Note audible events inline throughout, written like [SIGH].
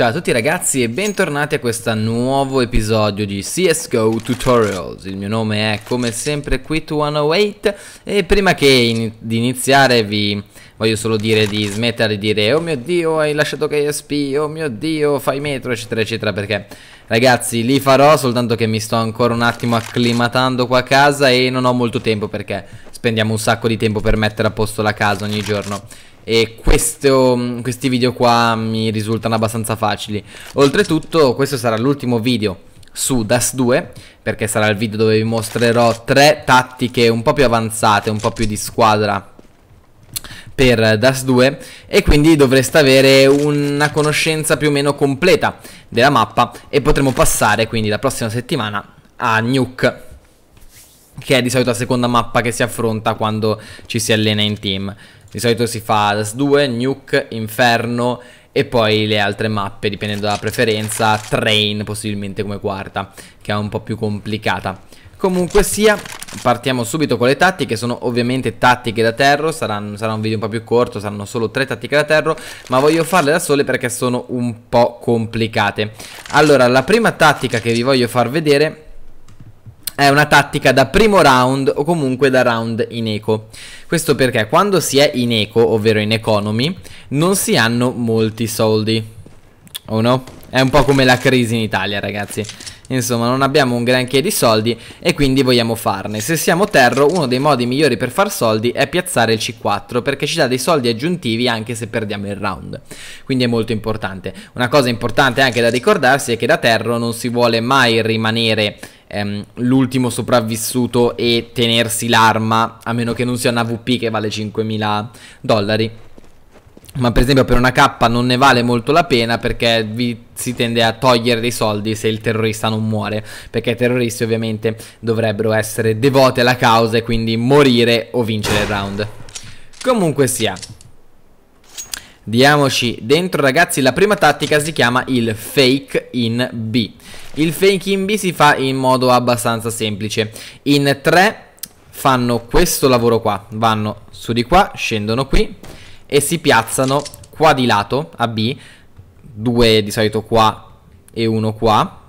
Ciao a tutti ragazzi e bentornati a questo nuovo episodio di CSGO Tutorials Il mio nome è come sempre Quit108 e prima che in di iniziare vi voglio solo dire di smettere di dire Oh mio Dio hai lasciato KSP, oh mio Dio fai metro eccetera eccetera perché ragazzi li farò soltanto che mi sto ancora un attimo acclimatando qua a casa e non ho molto tempo perché spendiamo un sacco di tempo per mettere a posto la casa ogni giorno e questo, questi video qua mi risultano abbastanza facili. Oltretutto questo sarà l'ultimo video su Das 2 perché sarà il video dove vi mostrerò tre tattiche un po' più avanzate, un po' più di squadra per Das 2 e quindi dovreste avere una conoscenza più o meno completa della mappa e potremo passare quindi la prossima settimana a Nuke che è di solito la seconda mappa che si affronta quando ci si allena in team. Di solito si fa Das 2, Nuke, Inferno e poi le altre mappe, dipendendo dalla preferenza, Train possibilmente come quarta, che è un po' più complicata. Comunque sia, partiamo subito con le tattiche, sono ovviamente tattiche da terro, saranno, sarà un video un po' più corto, saranno solo tre tattiche da terro, ma voglio farle da sole perché sono un po' complicate. Allora, la prima tattica che vi voglio far vedere è una tattica da primo round o comunque da round in eco. Questo perché quando si è in eco, ovvero in economy, non si hanno molti soldi. O oh no? È un po' come la crisi in Italia, ragazzi. Insomma, non abbiamo un granché di soldi e quindi vogliamo farne. Se siamo terro, uno dei modi migliori per far soldi è piazzare il C4 perché ci dà dei soldi aggiuntivi anche se perdiamo il round. Quindi è molto importante. Una cosa importante anche da ricordarsi è che da terro non si vuole mai rimanere ehm, l'ultimo sopravvissuto e tenersi l'arma, a meno che non sia una VP che vale 5.000 dollari. Ma per esempio per una K non ne vale molto la pena perché vi si tende a togliere dei soldi se il terrorista non muore, perché i terroristi ovviamente dovrebbero essere devoti alla causa e quindi morire o vincere il round. Comunque sia, Diamoci dentro ragazzi, la prima tattica si chiama il fake in B. Il fake in B si fa in modo abbastanza semplice. In 3 fanno questo lavoro qua, vanno su di qua, scendono qui e si piazzano qua di lato a B, due di solito qua e uno qua,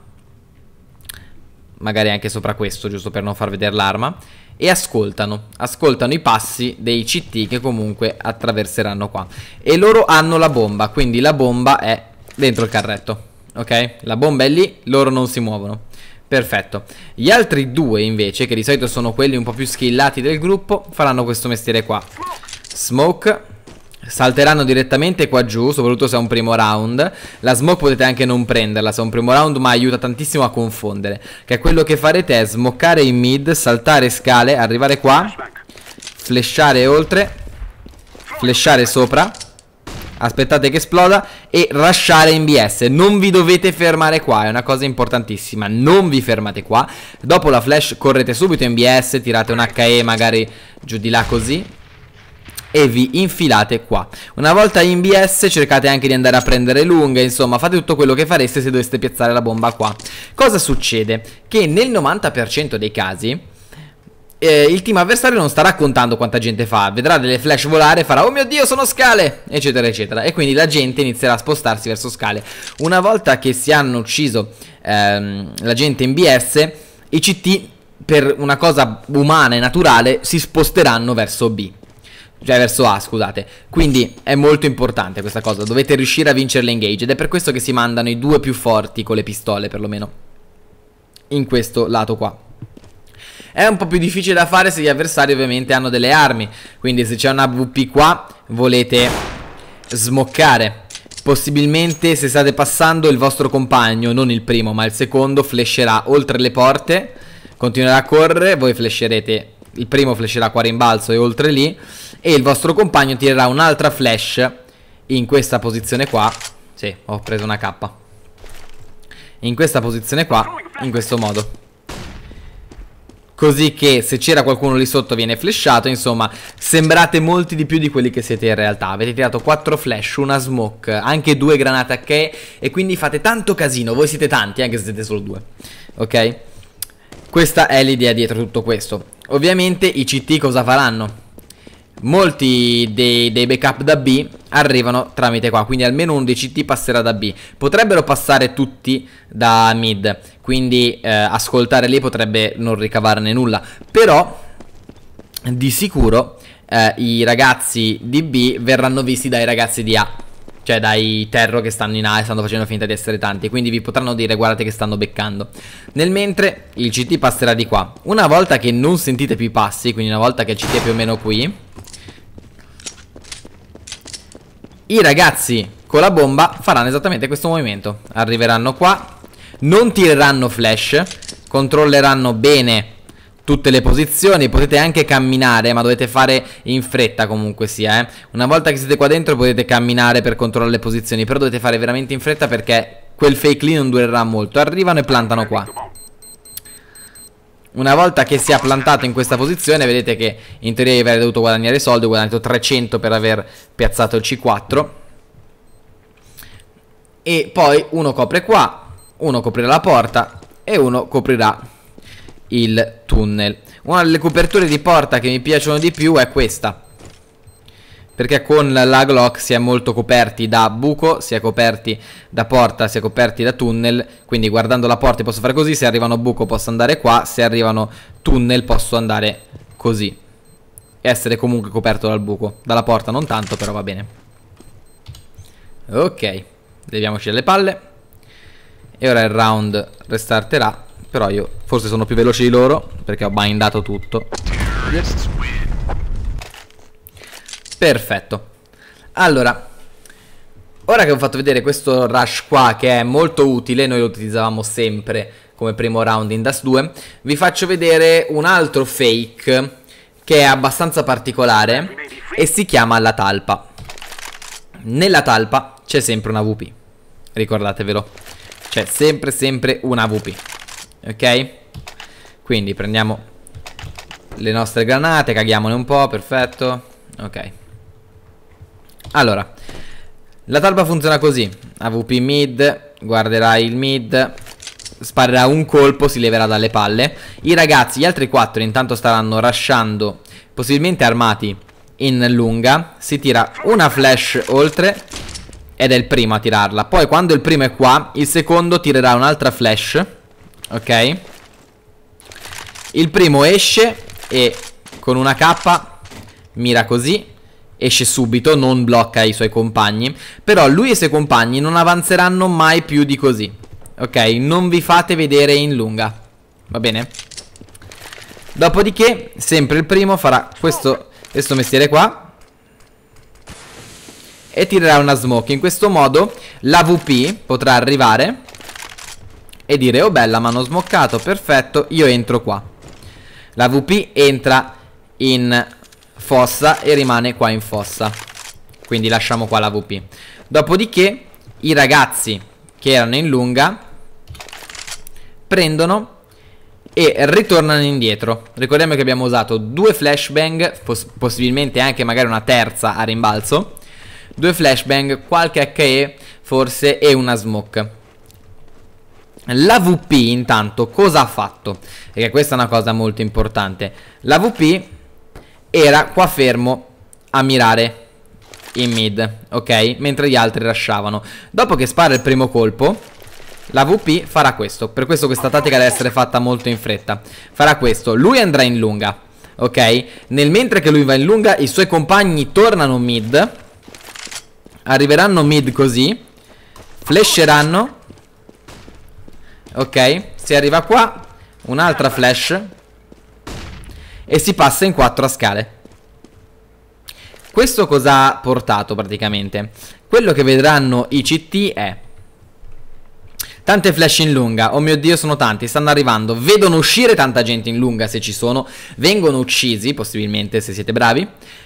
magari anche sopra questo giusto per non far vedere l'arma e ascoltano, ascoltano i passi dei CT che comunque attraverseranno qua. E loro hanno la bomba, quindi la bomba è dentro il carretto, ok? La bomba è lì, loro non si muovono. Perfetto. Gli altri due invece, che di solito sono quelli un po' più skillati del gruppo, faranno questo mestiere qua. Smoke Salteranno direttamente qua giù, soprattutto se è un primo round. La smoke potete anche non prenderla se è un primo round, ma aiuta tantissimo a confondere. Che è quello che farete è smoccare in mid, saltare scale, arrivare qua, flashare oltre, flashare sopra. Aspettate che esploda e rushare in BS. Non vi dovete fermare qua, è una cosa importantissima. Non vi fermate qua. Dopo la flash correte subito in BS, tirate un HE magari giù di là così e vi infilate qua Una volta in BS cercate anche di andare a prendere lunghe Insomma fate tutto quello che fareste se doveste piazzare la bomba qua Cosa succede? Che nel 90% dei casi eh, il team avversario non starà contando quanta gente fa, vedrà delle flash volare, farà oh mio dio sono scale, eccetera eccetera, e quindi la gente inizierà a spostarsi verso scale. Una volta che si hanno ucciso ehm, la gente in BS, i CT per una cosa umana e naturale si sposteranno verso B. Cioè verso A, scusate. Quindi è molto importante questa cosa. Dovete riuscire a vincere l'engage. Ed è per questo che si mandano i due più forti con le pistole, perlomeno. In questo lato qua. È un po' più difficile da fare se gli avversari ovviamente hanno delle armi. Quindi se c'è una VP qua, volete smoccare. Possibilmente se state passando il vostro compagno, non il primo ma il secondo, flasherà oltre le porte. Continuerà a correre, voi flasherete il primo flasherà qua rimbalzo e oltre lì e il vostro compagno tirerà un'altra flash in questa posizione qua sì, ho preso una K in questa posizione qua in questo modo Così che se c'era qualcuno lì sotto viene flashato Insomma sembrate molti di più di quelli che siete in realtà Avete tirato 4 flash, una smoke, anche 2 granate a che E quindi fate tanto casino Voi siete tanti anche se siete solo due Ok? Questa è l'idea dietro tutto questo. Ovviamente i CT cosa faranno? Molti dei, dei, backup da B arrivano tramite qua, quindi almeno uno dei CT passerà da B. Potrebbero passare tutti da mid, quindi eh, ascoltare lì potrebbe non ricavarne nulla. Però di sicuro eh, i ragazzi di B verranno visti dai ragazzi di A cioè dai terro che stanno in A e stanno facendo finta di essere tanti, quindi vi potranno dire guardate che stanno beccando. Nel mentre il CT passerà di qua. Una volta che non sentite più i passi, quindi una volta che il CT è più o meno qui, i ragazzi con la bomba faranno esattamente questo movimento. Arriveranno qua, non tireranno flash, controlleranno bene tutte le posizioni potete anche camminare ma dovete fare in fretta comunque sia eh? una volta che siete qua dentro potete camminare per controllare le posizioni però dovete fare veramente in fretta perché quel fake lì non durerà molto arrivano e plantano qua una volta che si è plantato in questa posizione vedete che in teoria io avrei dovuto guadagnare soldi ho guadagnato 300 per aver piazzato il C4 e poi uno copre qua uno coprirà la porta e uno coprirà il tunnel Una delle coperture di porta che mi piacciono di più è questa perché con la Glock si è molto coperti da buco, si è coperti da porta, si è coperti da tunnel, quindi guardando la porta posso fare così, se arrivano buco posso andare qua, se arrivano tunnel posso andare così. E essere comunque coperto dal buco, dalla porta non tanto però va bene. Ok, leviamoci dalle palle. E ora il round restarterà però io forse sono più veloce di loro perché ho bindato tutto. Perfetto. Allora, ora che ho fatto vedere questo rush qua che è molto utile, noi lo utilizzavamo sempre come primo round in Das 2, vi faccio vedere un altro fake che è abbastanza particolare e si chiama la talpa. Nella talpa c'è sempre una VP, ricordatevelo. C'è sempre sempre una VP. Ok? Quindi prendiamo le nostre granate, caghiamole un po', perfetto. Ok. Allora, la talpa funziona così. AVP mid, guarderà il mid, sparerà un colpo, si leverà dalle palle. I ragazzi, gli altri quattro intanto staranno rushando, possibilmente armati, in lunga. Si tira una flash oltre ed è il primo a tirarla. Poi quando il primo è qua, il secondo tirerà un'altra flash Ok Il primo esce E con una K Mira così Esce subito, non blocca i suoi compagni Però lui e i suoi compagni non avanzeranno mai più di così Ok, non vi fate vedere in lunga Va bene? Dopodiché, sempre il primo farà questo, questo mestiere qua e tirerà una smoke. In questo modo la VP potrà arrivare e dire oh bella mi hanno smoccato perfetto io entro qua la VP entra in fossa e rimane qua in fossa quindi lasciamo qua la VP dopodiché i ragazzi che erano in lunga prendono e ritornano indietro ricordiamo che abbiamo usato due flashbang poss possibilmente anche magari una terza a rimbalzo due flashbang qualche HE forse e una smoke la VP intanto cosa ha fatto? Perché questa è una cosa molto importante. La VP era qua fermo a mirare in mid, ok? Mentre gli altri lasciavano. Dopo che spara il primo colpo, la VP farà questo. Per questo questa tattica deve essere fatta molto in fretta. Farà questo. Lui andrà in lunga, ok? Nel mentre che lui va in lunga, i suoi compagni tornano mid. Arriveranno mid così. Flasheranno Ok Si arriva qua Un'altra flash E si passa in 4 a scale Questo cosa ha portato praticamente Quello che vedranno i CT è Tante flash in lunga, oh mio dio sono tanti, stanno arrivando, vedono uscire tanta gente in lunga se ci sono, vengono uccisi possibilmente se siete bravi,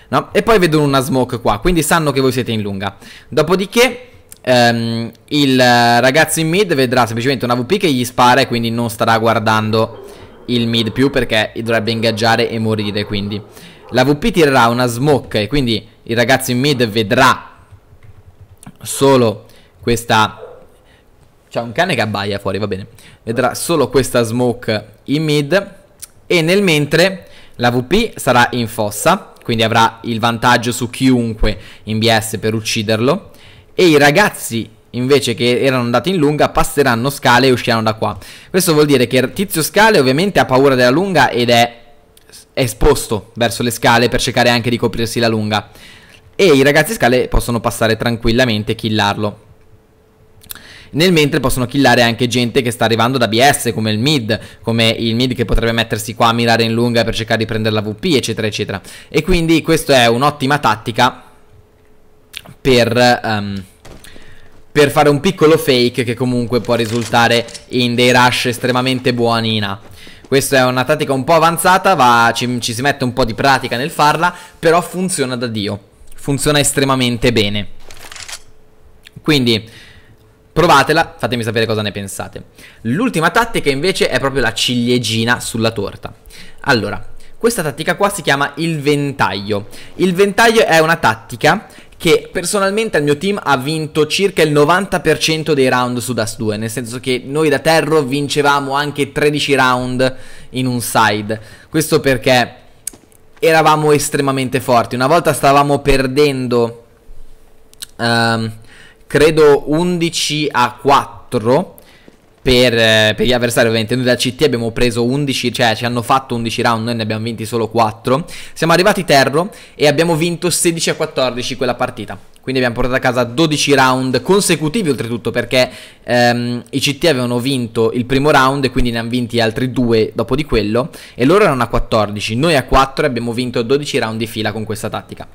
no? E poi vedono una smoke qua, quindi sanno che voi siete in lunga. Dopodiché ehm, il ragazzo in mid vedrà semplicemente una VP che gli spara e quindi non starà guardando il mid più perché dovrebbe ingaggiare e morire quindi la VP tirerà una smoke e quindi il ragazzo in mid vedrà solo questa c'è un cane che abbaia fuori, va bene. Vedrà solo questa smoke in mid. E nel mentre la VP sarà in fossa. Quindi avrà il vantaggio su chiunque in BS per ucciderlo e i ragazzi invece che erano andati in lunga passeranno scale e usciranno da qua. Questo vuol dire che il Tizio Scale ovviamente ha paura della lunga ed è esposto verso le scale per cercare anche di coprirsi la lunga. E i ragazzi scale possono passare tranquillamente e killarlo. Nel mentre possono killare anche gente che sta arrivando da BS, come il mid, come il mid che potrebbe mettersi qua a mirare in lunga per cercare di prendere la VP, eccetera, eccetera. E quindi questa è un'ottima tattica per, um, per fare un piccolo fake che comunque può risultare in dei rush estremamente buoni in A. Questa è una tattica un po' avanzata, va, ci, ci si mette un po' di pratica nel farla, però funziona da Dio. Funziona estremamente bene. Quindi provatela, fatemi sapere cosa ne pensate. L'ultima tattica invece è proprio la ciliegina sulla torta. Allora, questa tattica qua si chiama il ventaglio. Il ventaglio è una tattica che personalmente al mio team ha vinto circa il 90% dei round su Das 2, nel senso che noi da Terro vincevamo anche 13 round in un side. Questo perché eravamo estremamente forti. Una volta stavamo perdendo, ehm, credo, 11 a 4 per, eh, per, gli avversari ovviamente noi da CT abbiamo preso 11 cioè ci hanno fatto 11 round noi ne abbiamo vinti solo 4 siamo arrivati terro e abbiamo vinto 16 a 14 quella partita quindi abbiamo portato a casa 12 round consecutivi oltretutto perché ehm, i CT avevano vinto il primo round e quindi ne hanno vinti altri due dopo di quello e loro erano a 14 noi a 4 abbiamo vinto 12 round di fila con questa tattica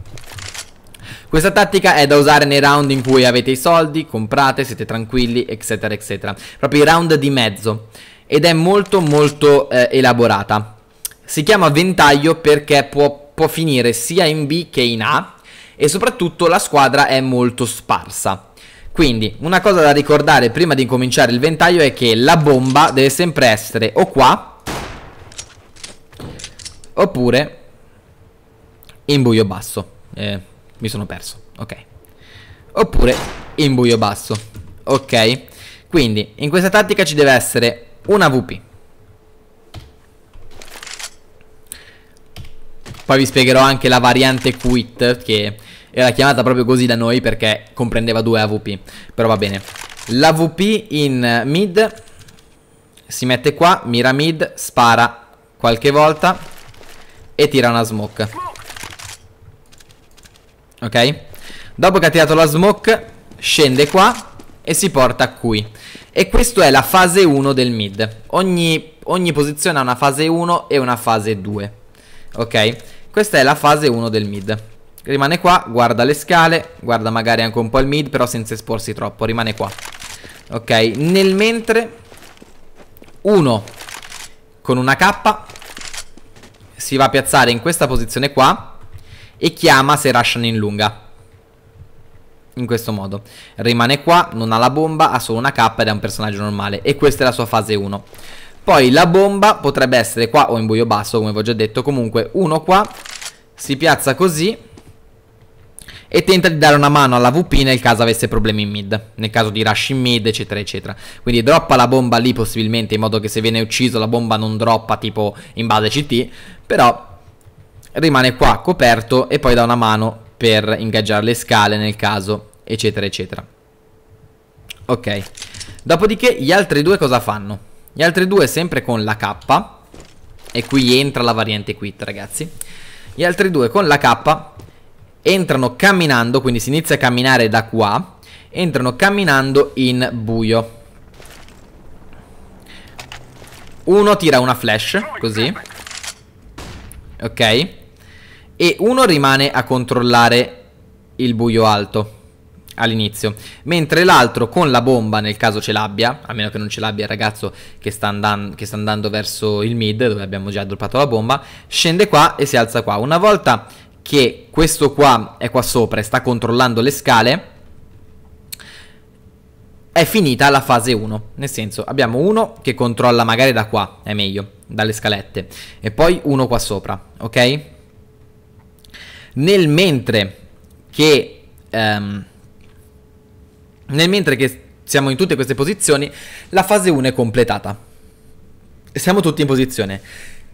questa tattica è da usare nei round in cui avete i soldi, comprate, siete tranquilli, eccetera, eccetera. Proprio i round di mezzo. Ed è molto, molto eh, elaborata. Si chiama ventaglio perché può, può finire sia in B che in A. E soprattutto la squadra è molto sparsa. Quindi, una cosa da ricordare prima di cominciare il ventaglio è che la bomba deve sempre essere o qua oppure in buio basso. Eh, mi sono perso, ok. Oppure in buio basso, ok. Quindi in questa tattica ci deve essere una VP. Poi vi spiegherò anche la variante quit che era chiamata proprio così da noi perché comprendeva due AVP. Però va bene. L'AVP in mid si mette qua, mira mid, spara qualche volta e tira una smoke. Ok? Dopo che ha tirato la smoke, scende qua e si porta qui. E questa è la fase 1 del mid. Ogni, ogni posizione ha una fase 1 e una fase 2. Ok? Questa è la fase 1 del mid. Rimane qua, guarda le scale, guarda magari anche un po' il mid, però senza esporsi troppo, rimane qua. Ok, nel mentre uno con una K si va a piazzare in questa posizione qua e chiama se rushano in lunga. In questo modo. Rimane qua, non ha la bomba, ha solo una K ed è un personaggio normale. E questa è la sua fase 1. Poi la bomba potrebbe essere qua o in buio basso, come vi ho già detto. Comunque uno qua, si piazza così e tenta di dare una mano alla VP nel caso avesse problemi in mid, nel caso di rush in mid, eccetera, eccetera. Quindi droppa la bomba lì possibilmente in modo che se viene ucciso la bomba non droppa tipo in base CT, però rimane qua coperto e poi dà una mano per ingaggiare le scale nel caso, eccetera, eccetera. Ok, dopodiché gli altri due cosa fanno? Gli altri due sempre con la K, e qui entra la variante quit ragazzi, gli altri due con la K entrano camminando, quindi si inizia a camminare da qua, entrano camminando in buio. Uno tira una flash, così. Ok e uno rimane a controllare il buio alto all'inizio, mentre l'altro con la bomba, nel caso ce l'abbia, a meno che non ce l'abbia il ragazzo che sta, andan- che sta andando verso il mid, dove abbiamo già droppato la bomba, scende qua e si alza qua. Una volta che questo qua è qua sopra e sta controllando le scale, è finita la fase 1. Nel senso, abbiamo uno che controlla magari da qua, è meglio, dalle scalette, e poi uno qua sopra, ok? Nel mentre che, ehm, nel mentre che siamo in tutte queste posizioni, la fase 1 è completata. Siamo tutti in posizione.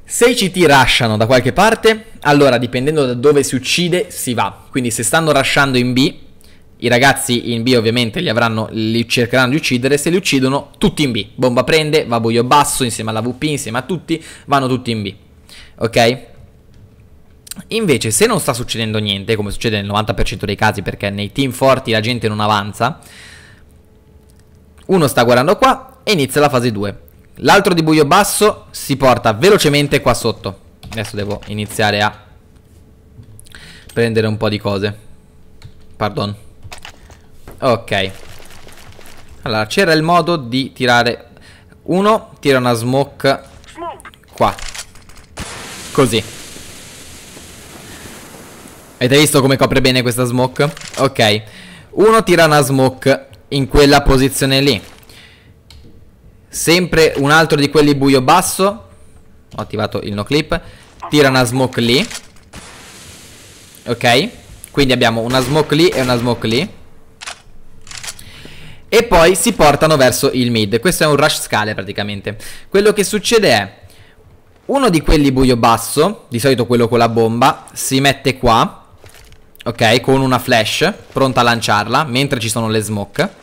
Se i CT rushano da qualche parte, allora dipendendo da dove si uccide si va. Quindi se stanno rushando in B, i ragazzi in B ovviamente li, avranno, li cercheranno di uccidere, se li uccidono tutti in B. Bomba prende, va buio basso insieme alla VP, insieme a tutti, vanno tutti in B. Ok? Invece, se non sta succedendo niente, come succede nel 90% dei casi, perché nei team forti la gente non avanza, uno sta guardando qua e inizia la fase 2. L'altro di buio basso si porta velocemente qua sotto. Adesso devo iniziare a prendere un po' di cose. Pardon. Ok. Allora, c'era il modo di tirare... Uno tira una smoke qua. Così. Avete visto come copre bene questa smoke? Ok Uno tira una smoke in quella posizione lì Sempre un altro di quelli buio basso Ho attivato il no clip Tira una smoke lì Ok Quindi abbiamo una smoke lì e una smoke lì E poi si portano verso il mid Questo è un rush scale praticamente Quello che succede è Uno di quelli buio basso Di solito quello con la bomba Si mette qua Ok, con una flash pronta a lanciarla mentre ci sono le smoke.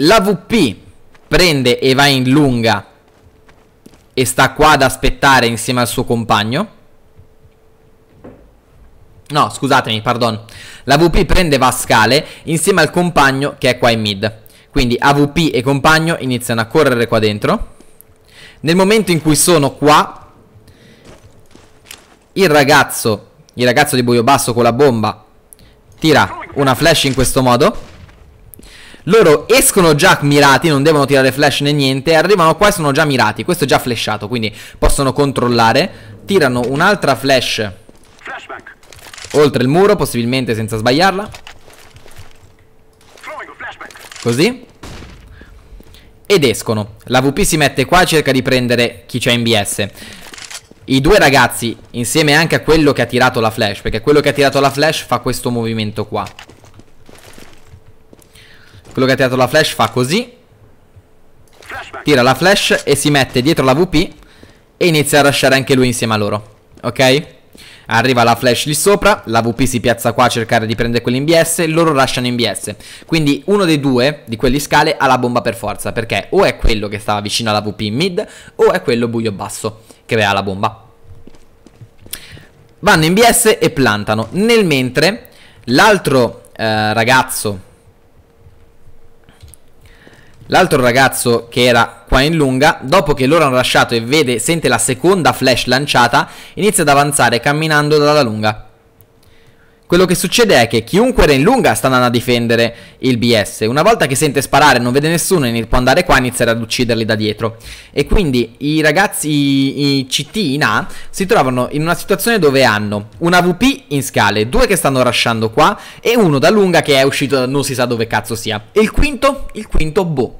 La VP prende e va in lunga e sta qua ad aspettare insieme al suo compagno. No, scusatemi, pardon. La VP prende va a scale insieme al compagno che è qua in mid. Quindi AVP e compagno iniziano a correre qua dentro. Nel momento in cui sono qua, il ragazzo, il ragazzo di buio basso con la bomba, tira una flash in questo modo. Loro escono già mirati, non devono tirare flash né niente, arrivano qua e sono già mirati. Questo è già flashato, quindi possono controllare. Tirano un'altra flash oltre il muro, possibilmente senza sbagliarla. Così. Ed escono. La VP si mette qua e cerca di prendere chi c'è in BS. I due ragazzi, insieme anche a quello che ha tirato la flash, perché quello che ha tirato la flash fa questo movimento qua. Quello che ha tirato la flash fa così. Tira la flash e si mette dietro la VP e inizia a rushare anche lui insieme a loro. Ok? Arriva la flash lì sopra, la VP si piazza qua a cercare di prendere quelli loro lasciano in BS. Quindi uno dei due, di quelli scale, ha la bomba per forza, perché o è quello che stava vicino alla VP in mid, o è quello buio basso crea la bomba. Vanno in BS e plantano. Nel mentre l'altro eh, ragazzo L'altro ragazzo che era qua in lunga, dopo che loro hanno lasciato e vede, sente la seconda flash lanciata, inizia ad avanzare camminando dalla lunga. Quello che succede è che chiunque era in lunga sta andando a difendere il BS. Una volta che sente sparare non vede nessuno, e può andare qua e iniziare ad ucciderli da dietro. E quindi i ragazzi, i, i CT in A, si trovano in una situazione dove hanno una VP in scale, due che stanno rushando qua e uno da lunga che è uscito da non si sa dove cazzo sia. E il quinto? Il quinto, boh.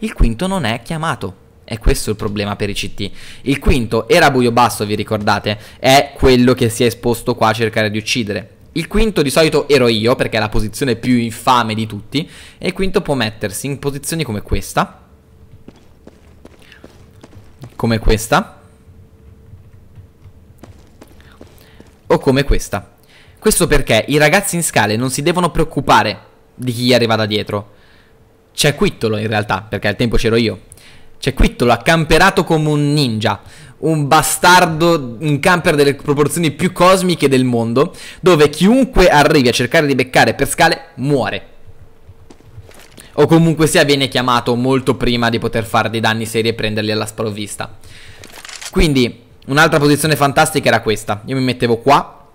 Il quinto non è chiamato. È questo il problema per i CT. Il quinto era buio basso, vi ricordate? È quello che si è esposto qua a cercare di uccidere. Il quinto di solito ero io, perché è la posizione più infame di tutti. E il quinto può mettersi in posizioni come questa. Come questa. O come questa. Questo perché i ragazzi in scale non si devono preoccupare di chi gli arriva da dietro. C'è Quittolo in realtà, perché al tempo c'ero io. C'è Quittolo accamperato come un ninja un bastardo, un camper delle proporzioni più cosmiche del mondo, dove chiunque arrivi a cercare di beccare per scale muore. O comunque sia viene chiamato molto prima di poter fare dei danni seri e prenderli alla sprovvista. Quindi, un'altra posizione fantastica era questa. Io mi mettevo qua,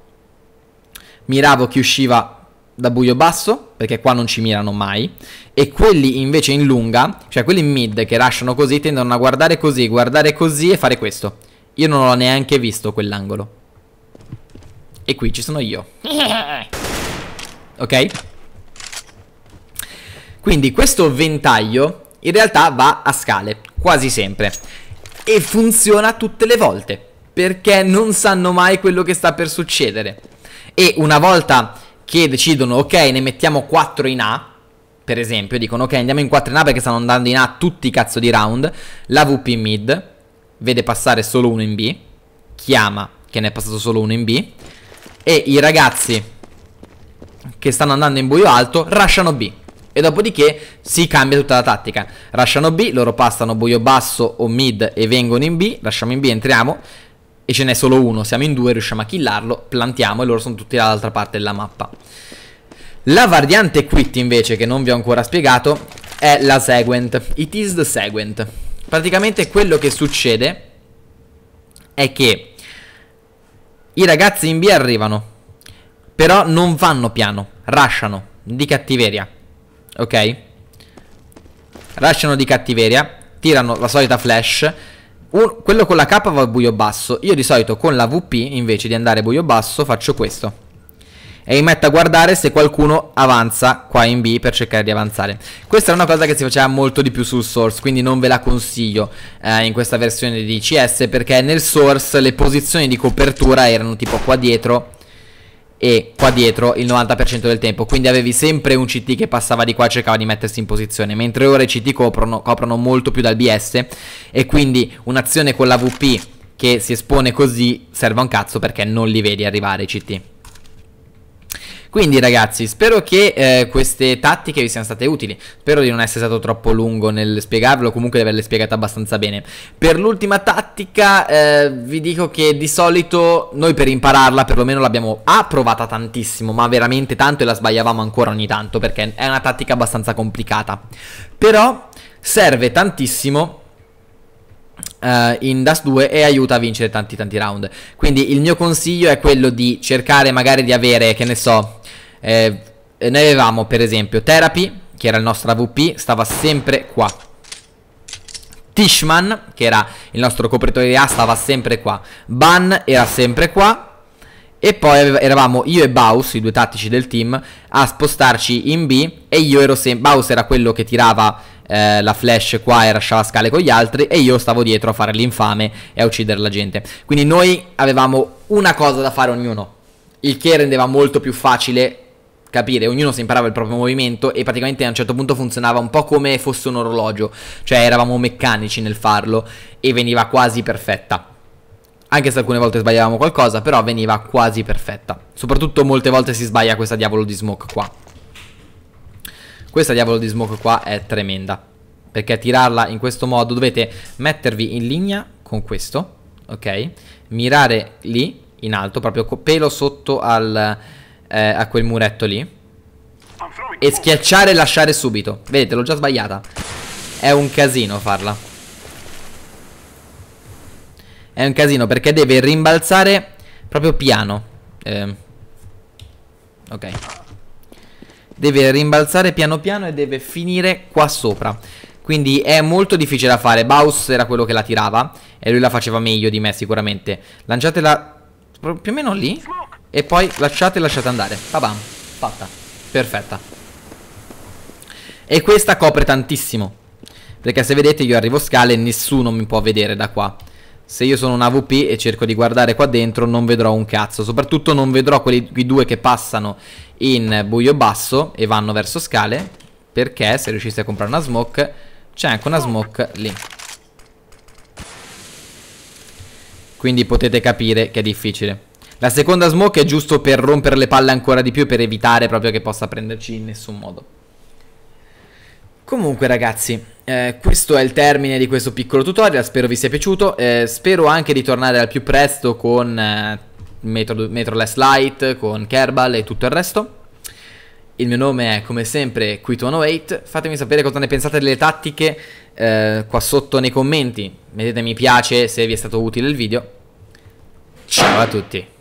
miravo chi usciva da buio basso, perché qua non ci mirano mai, e quelli invece in lunga, cioè quelli in mid che lasciano così, tendono a guardare così, guardare così e fare questo. Io non l'ho neanche visto quell'angolo. E qui ci sono io. [LAUGHS] Ok? Quindi questo ventaglio in realtà va a scale, quasi sempre. E funziona tutte le volte, perché non sanno mai quello che sta per succedere. E una volta che decidono, ok, ne mettiamo 4 in A, per esempio, dicono, ok, andiamo in 4 in A perché stanno andando in A tutti i cazzo di round, la VP in mid, vede passare solo uno in B, chiama che ne è passato solo uno in B, e i ragazzi che stanno andando in buio alto rushano B. E dopodiché si cambia tutta la tattica. Rushano B, loro passano buio basso o mid e vengono in B. Lasciamo in B, entriamo e ce n'è solo uno, siamo in due, riusciamo a killarlo, plantiamo e loro sono tutti dall'altra parte della mappa. La variante quit invece, che non vi ho ancora spiegato, è la seguent. It is the seguent. Praticamente quello che succede è che i ragazzi in B arrivano, però non vanno piano, rushano di cattiveria, ok? Rushano di cattiveria, tirano la solita flash un, quello con la K va buio basso. Io di solito con la VP invece di andare buio basso faccio questo. E mi metto a guardare se qualcuno avanza qua in B per cercare di avanzare. Questa è una cosa che si faceva molto di più sul source, quindi non ve la consiglio eh, in questa versione di CS perché nel source le posizioni di copertura erano tipo qua dietro e qua dietro il 90% del tempo, quindi avevi sempre un CT che passava di qua e cercava di mettersi in posizione, mentre ora i CT coprono, coprono molto più dal BS e quindi un'azione con la VP che si espone così serve un cazzo perché non li vedi arrivare i CT. Quindi ragazzi, spero che eh, queste tattiche vi siano state utili. Spero di non essere stato troppo lungo nel spiegarvelo, comunque di averle spiegate abbastanza bene. Per l'ultima tattica eh, vi dico che di solito noi per impararla perlomeno l'abbiamo A provata tantissimo, ma veramente tanto e la sbagliavamo ancora ogni tanto perché è una tattica abbastanza complicata. Però serve tantissimo Uh, in Das 2 e aiuta a vincere tanti tanti round. Quindi il mio consiglio è quello di cercare magari di avere, che ne so, eh, noi avevamo per esempio Therapy, che era il nostro AVP, stava sempre qua. Tishman, che era il nostro copritore di A, stava sempre qua. Ban era sempre qua. E poi eravamo io e Baus, i due tattici del team, a spostarci in B. E io ero sempre. Baus era quello che tirava eh, la Flash qua e lasciava scale con gli altri e io stavo dietro a fare l'infame e a uccidere la gente. Quindi noi avevamo una cosa da fare ognuno, il che rendeva molto più facile capire, ognuno si imparava il proprio movimento e praticamente a un certo punto funzionava un po' come fosse un orologio, cioè eravamo meccanici nel farlo e veniva quasi perfetta. Anche se alcune volte sbagliavamo qualcosa, però veniva quasi perfetta. Soprattutto molte volte si sbaglia questa diavolo di smoke qua. Questa diavolo di smoke qua è tremenda. Perché tirarla in questo modo dovete mettervi in linea con questo, ok? Mirare lì, in alto, proprio pelo sotto al, eh, a quel muretto lì. E schiacciare e lasciare subito. Vedete, l'ho già sbagliata. È un casino farla. È un casino perché deve rimbalzare proprio piano. Eh, ok deve rimbalzare piano piano e deve finire qua sopra. Quindi è molto difficile da fare. Baus era quello che la tirava e lui la faceva meglio di me sicuramente. Lanciatela più o meno lì e poi lasciate e lasciate andare. Babam, fatta. Perfetta. E questa copre tantissimo. Perché se vedete io arrivo scale e nessuno mi può vedere da qua se io sono una VP e cerco di guardare qua dentro non vedrò un cazzo, soprattutto non vedrò quelli, quei due che passano in buio basso e vanno verso scale, perché se riuscissi a comprare una smoke c'è anche una smoke lì. Quindi potete capire che è difficile. La seconda smoke è giusto per rompere le palle ancora di più per evitare proprio che possa prenderci in nessun modo. Comunque ragazzi, eh, questo è il termine di questo piccolo tutorial, spero vi sia piaciuto, eh, spero anche di tornare al più presto con eh, Metro, Metro Less Light, con Kerbal e tutto il resto. Il mio nome è come sempre Quit108, fatemi sapere cosa ne pensate delle tattiche eh, qua sotto nei commenti, mettete mi piace se vi è stato utile il video. Ciao a tutti!